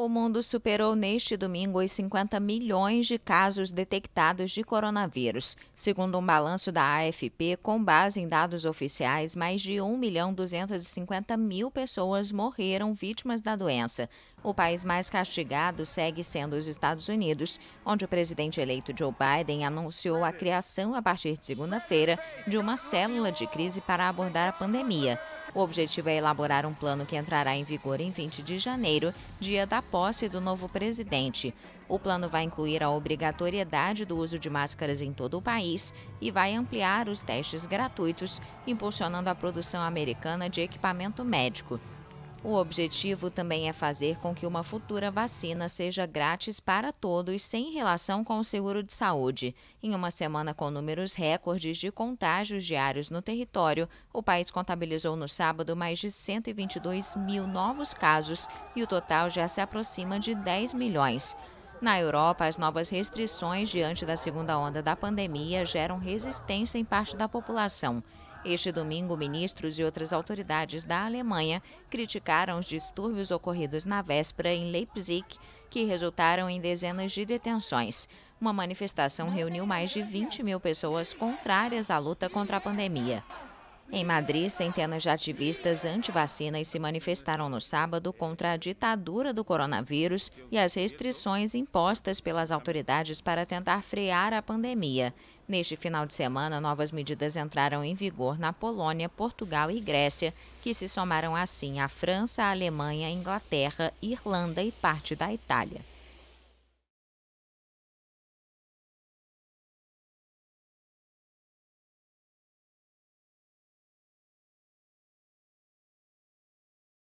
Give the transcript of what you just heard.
O mundo superou neste domingo os 50 milhões de casos detectados de coronavírus. Segundo um balanço da AFP, com base em dados oficiais, mais de 1 milhão 250 mil pessoas morreram vítimas da doença. O país mais castigado segue sendo os Estados Unidos, onde o presidente eleito Joe Biden anunciou a criação, a partir de segunda-feira, de uma célula de crise para abordar a pandemia. O objetivo é elaborar um plano que entrará em vigor em 20 de janeiro, dia da posse do novo presidente. O plano vai incluir a obrigatoriedade do uso de máscaras em todo o país e vai ampliar os testes gratuitos, impulsionando a produção americana de equipamento médico. O objetivo também é fazer com que uma futura vacina seja grátis para todos, sem relação com o seguro de saúde. Em uma semana com números recordes de contágios diários no território, o país contabilizou no sábado mais de 122 mil novos casos e o total já se aproxima de 10 milhões. Na Europa, as novas restrições diante da segunda onda da pandemia geram resistência em parte da população. Este domingo, ministros e outras autoridades da Alemanha criticaram os distúrbios ocorridos na véspera em Leipzig, que resultaram em dezenas de detenções. Uma manifestação reuniu é mais de 20 mil pessoas contrárias à luta contra a pandemia. Em Madrid, centenas de ativistas anti-vacinas se manifestaram no sábado contra a ditadura do coronavírus e as restrições impostas pelas autoridades para tentar frear a pandemia. Neste final de semana, novas medidas entraram em vigor na Polônia, Portugal e Grécia, que se somaram assim à França, à Alemanha, Inglaterra, Irlanda e parte da Itália.